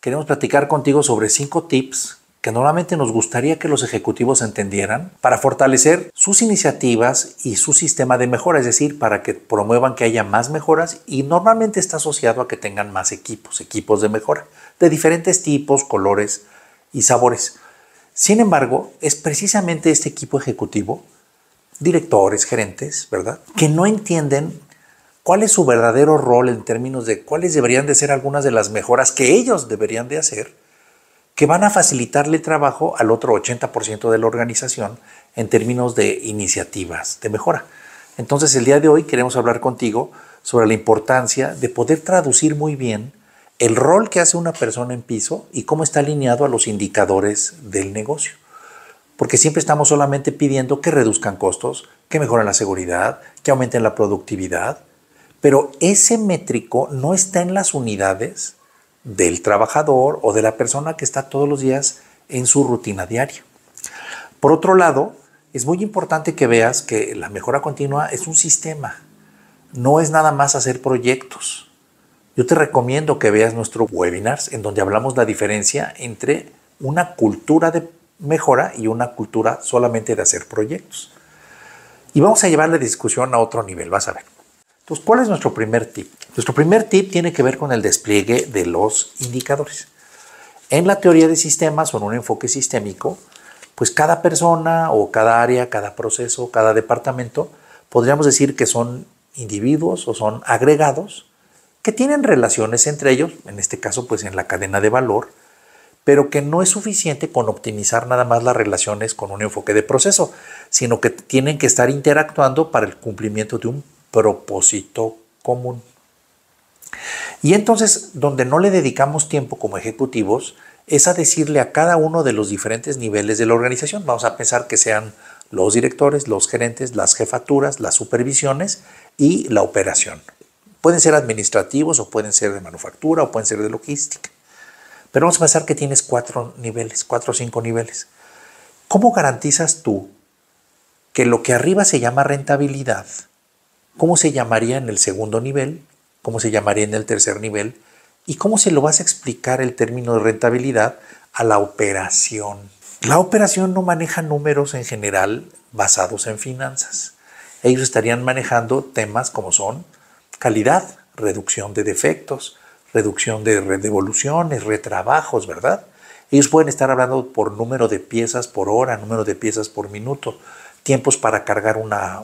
queremos platicar contigo sobre cinco tips que normalmente nos gustaría que los ejecutivos entendieran para fortalecer sus iniciativas y su sistema de mejora, es decir, para que promuevan que haya más mejoras y normalmente está asociado a que tengan más equipos, equipos de mejora, de diferentes tipos, colores y sabores. Sin embargo, es precisamente este equipo ejecutivo, directores, gerentes, ¿verdad?, que no entienden cuál es su verdadero rol en términos de cuáles deberían de ser algunas de las mejoras que ellos deberían de hacer que van a facilitarle trabajo al otro 80% de la organización en términos de iniciativas de mejora. Entonces el día de hoy queremos hablar contigo sobre la importancia de poder traducir muy bien el rol que hace una persona en piso y cómo está alineado a los indicadores del negocio. Porque siempre estamos solamente pidiendo que reduzcan costos, que mejoren la seguridad, que aumenten la productividad, pero ese métrico no está en las unidades del trabajador o de la persona que está todos los días en su rutina diaria. Por otro lado, es muy importante que veas que la mejora continua es un sistema, no es nada más hacer proyectos. Yo te recomiendo que veas nuestro webinars en donde hablamos la diferencia entre una cultura de mejora y una cultura solamente de hacer proyectos. Y vamos a llevar la discusión a otro nivel, vas a ver. Pues, ¿cuál es nuestro primer tip? Nuestro primer tip tiene que ver con el despliegue de los indicadores. En la teoría de sistemas o en un enfoque sistémico, pues cada persona o cada área, cada proceso, cada departamento, podríamos decir que son individuos o son agregados que tienen relaciones entre ellos, en este caso pues en la cadena de valor, pero que no es suficiente con optimizar nada más las relaciones con un enfoque de proceso, sino que tienen que estar interactuando para el cumplimiento de un propósito común. Y entonces, donde no le dedicamos tiempo como ejecutivos, es a decirle a cada uno de los diferentes niveles de la organización. Vamos a pensar que sean los directores, los gerentes, las jefaturas, las supervisiones y la operación. Pueden ser administrativos o pueden ser de manufactura o pueden ser de logística. Pero vamos a pensar que tienes cuatro niveles, cuatro o cinco niveles. ¿Cómo garantizas tú que lo que arriba se llama rentabilidad cómo se llamaría en el segundo nivel, cómo se llamaría en el tercer nivel y cómo se lo vas a explicar el término de rentabilidad a la operación. La operación no maneja números en general basados en finanzas. Ellos estarían manejando temas como son calidad, reducción de defectos, reducción de devoluciones, retrabajos, ¿verdad? Ellos pueden estar hablando por número de piezas por hora, número de piezas por minuto, tiempos para cargar una,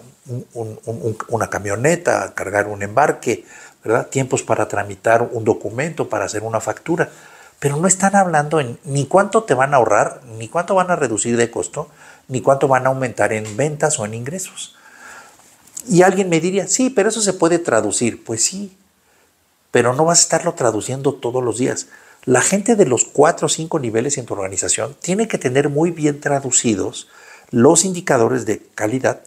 una camioneta, cargar un embarque, ¿verdad? tiempos para tramitar un documento, para hacer una factura. Pero no están hablando en ni cuánto te van a ahorrar, ni cuánto van a reducir de costo, ni cuánto van a aumentar en ventas o en ingresos. Y alguien me diría, sí, pero eso se puede traducir. Pues sí, pero no vas a estarlo traduciendo todos los días. La gente de los cuatro o cinco niveles en tu organización tiene que tener muy bien traducidos los indicadores de calidad,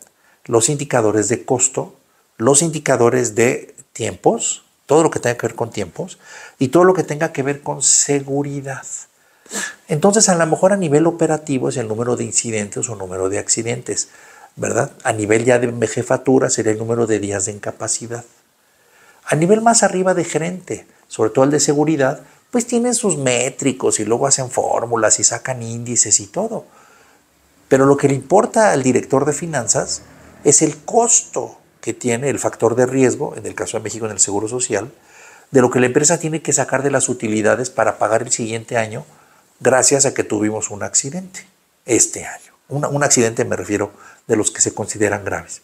los indicadores de costo, los indicadores de tiempos, todo lo que tenga que ver con tiempos y todo lo que tenga que ver con seguridad. Entonces, a lo mejor a nivel operativo es el número de incidentes o número de accidentes, ¿verdad? A nivel ya de jefatura sería el número de días de incapacidad. A nivel más arriba de gerente, sobre todo el de seguridad, pues tienen sus métricos y luego hacen fórmulas y sacan índices y todo. Pero lo que le importa al director de finanzas es el costo que tiene el factor de riesgo, en el caso de México en el Seguro Social, de lo que la empresa tiene que sacar de las utilidades para pagar el siguiente año gracias a que tuvimos un accidente este año. un accidente me refiero de los que se consideran graves.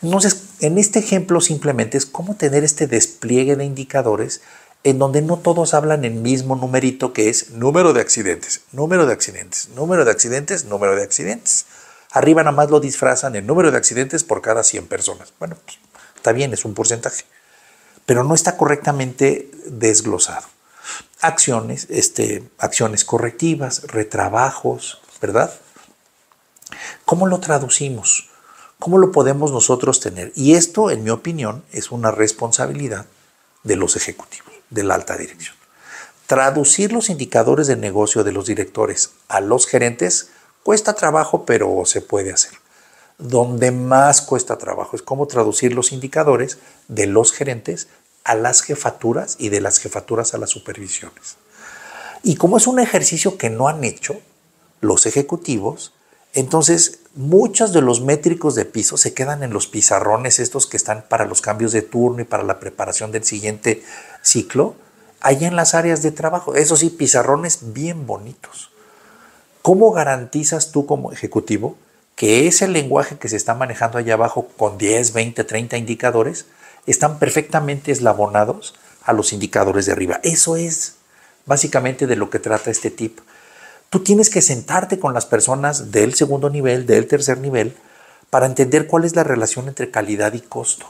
Entonces, en este ejemplo simplemente es cómo tener este despliegue de indicadores en donde no todos hablan el mismo numerito que es número de accidentes, número de accidentes, número de accidentes, número de accidentes. Arriba nada más lo disfrazan el número de accidentes por cada 100 personas. Bueno, pues, está bien, es un porcentaje, pero no está correctamente desglosado. Acciones, este, acciones correctivas, retrabajos, ¿verdad? ¿Cómo lo traducimos? ¿Cómo lo podemos nosotros tener? Y esto, en mi opinión, es una responsabilidad de los ejecutivos de la alta dirección. Traducir los indicadores de negocio de los directores a los gerentes cuesta trabajo, pero se puede hacer. Donde más cuesta trabajo es cómo traducir los indicadores de los gerentes a las jefaturas y de las jefaturas a las supervisiones. Y como es un ejercicio que no han hecho los ejecutivos, entonces muchos de los métricos de piso se quedan en los pizarrones estos que están para los cambios de turno y para la preparación del siguiente ciclo allá en las áreas de trabajo. Eso sí, pizarrones bien bonitos. ¿Cómo garantizas tú como ejecutivo que ese lenguaje que se está manejando allá abajo con 10, 20, 30 indicadores están perfectamente eslabonados a los indicadores de arriba? Eso es básicamente de lo que trata este tip. Tú tienes que sentarte con las personas del segundo nivel, del tercer nivel, para entender cuál es la relación entre calidad y costo.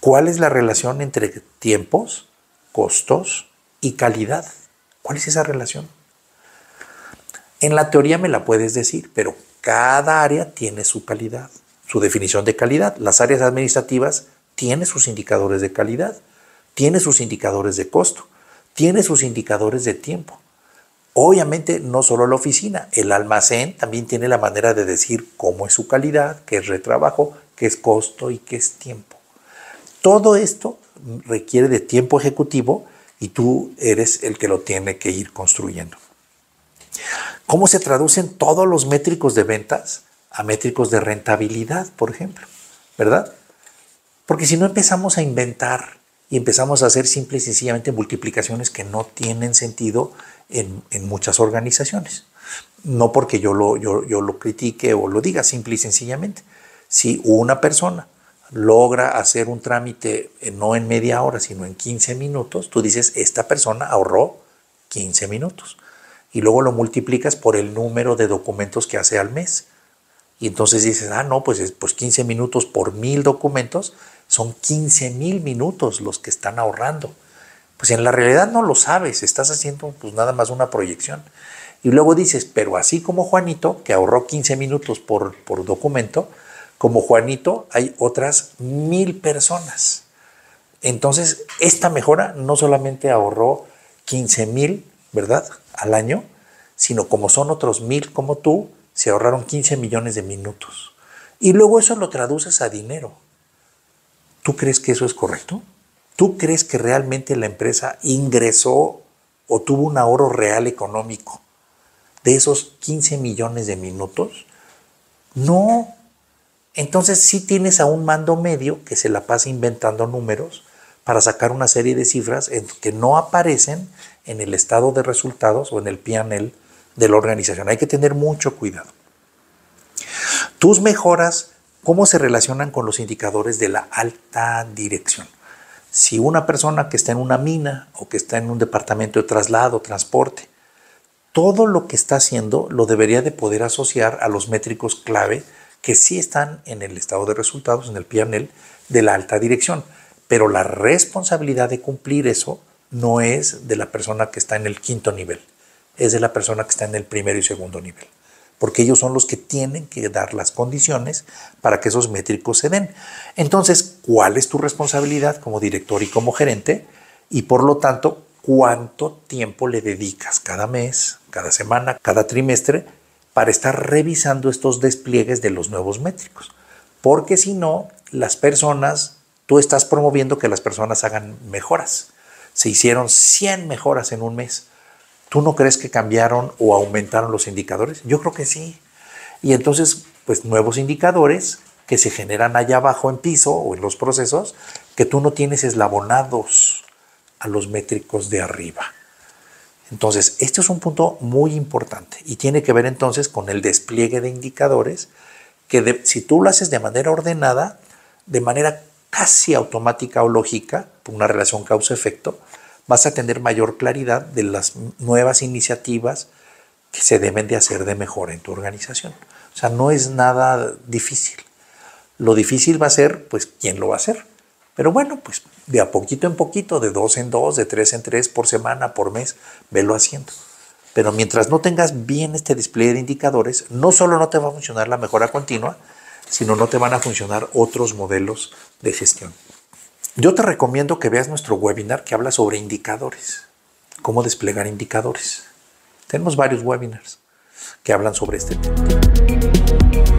¿Cuál es la relación entre tiempos, costos y calidad? ¿Cuál es esa relación? En la teoría me la puedes decir, pero cada área tiene su calidad, su definición de calidad. Las áreas administrativas tienen sus indicadores de calidad, tienen sus indicadores de costo, tienen sus indicadores de tiempo. Obviamente no solo la oficina, el almacén también tiene la manera de decir cómo es su calidad, qué es retrabajo, qué es costo y qué es tiempo. Todo esto requiere de tiempo ejecutivo y tú eres el que lo tiene que ir construyendo. ¿Cómo se traducen todos los métricos de ventas a métricos de rentabilidad, por ejemplo? ¿Verdad? Porque si no empezamos a inventar y empezamos a hacer simple y sencillamente multiplicaciones que no tienen sentido en, muchas organizaciones. No porque yo lo, yo, yo lo critique o lo diga, simple y sencillamente. Si una persona logra hacer un trámite eh, no en media hora, sino en 15 minutos, tú dices, esta persona ahorró 15 minutos. Y luego lo multiplicas por el número de documentos que hace al mes. Y entonces dices, ah, no, pues, pues 15 minutos por mil documentos, son 15 mil minutos los que están ahorrando. Pues en la realidad no lo sabes, estás haciendo pues nada más una proyección. Y luego dices, pero así como Juanito, que ahorró 15 minutos por documento, como Juanito hay otras mil personas. Entonces, esta mejora no solamente ahorró 15 mil, ¿verdad? Al año, sino como son otros mil como tú, se ahorraron 15 millones de minutos. Y luego eso lo traduces a dinero. ¿Tú crees que eso es correcto? ¿Tú crees que realmente la empresa ingresó o tuvo un ahorro real económico de esos 15 millones de minutos? No, entonces si tienes a un mando medio que se la pasa inventando números para sacar una serie de cifras que no aparecen en el estado de resultados o en el PNL de la organización. Hay que tener mucho cuidado. Tus mejoras, ¿cómo se relacionan con los indicadores de la alta dirección? Si una persona que está en una mina o que está en un departamento de traslado, transporte, todo lo que está haciendo lo debería de poder asociar a los métricos clave que sí están en el estado de resultados, en el PNL de la alta dirección. Pero la responsabilidad de cumplir eso no es de la persona que está en el quinto nivel, es de la persona que está en el primero y segundo nivel. Porque ellos son los que tienen que dar las condiciones para que esos métricos se den. Entonces, ¿cuál es tu responsabilidad como director y como gerente? Y por lo tanto, ¿cuánto tiempo le dedicas cada mes, cada semana, cada trimestre para estar revisando estos despliegues de los nuevos métricos. Porque si no, las personas, tú estás promoviendo que las personas hagan mejoras. Se hicieron 100 mejoras en un mes. ¿Tú no crees que cambiaron o aumentaron los indicadores? Yo creo que sí. Y entonces, pues nuevos indicadores que se generan allá abajo en piso o en los procesos, que tú no tienes eslabonados a los métricos de arriba. Entonces, este es un punto muy importante y tiene que ver entonces con el despliegue de indicadores que si tú lo haces de manera ordenada, de manera casi automática o lógica, por una relación causa-efecto, vas a tener mayor claridad de las nuevas iniciativas que se deben de hacer de mejor en tu organización. O sea, no es nada difícil. Lo difícil va a ser, pues, quién lo va a hacer. Pero bueno, pues de a poquito en poquito, de dos en dos, de tres en tres, por semana, por mes, velo haciendo. Pero mientras no tengas bien este display de indicadores, no solo no te va a funcionar la mejora continua, sino no te van a funcionar otros modelos de gestión. Yo te recomiendo que veas nuestro webinar que habla sobre indicadores, cómo desplegar indicadores. Tenemos varios webinars que hablan sobre este tema.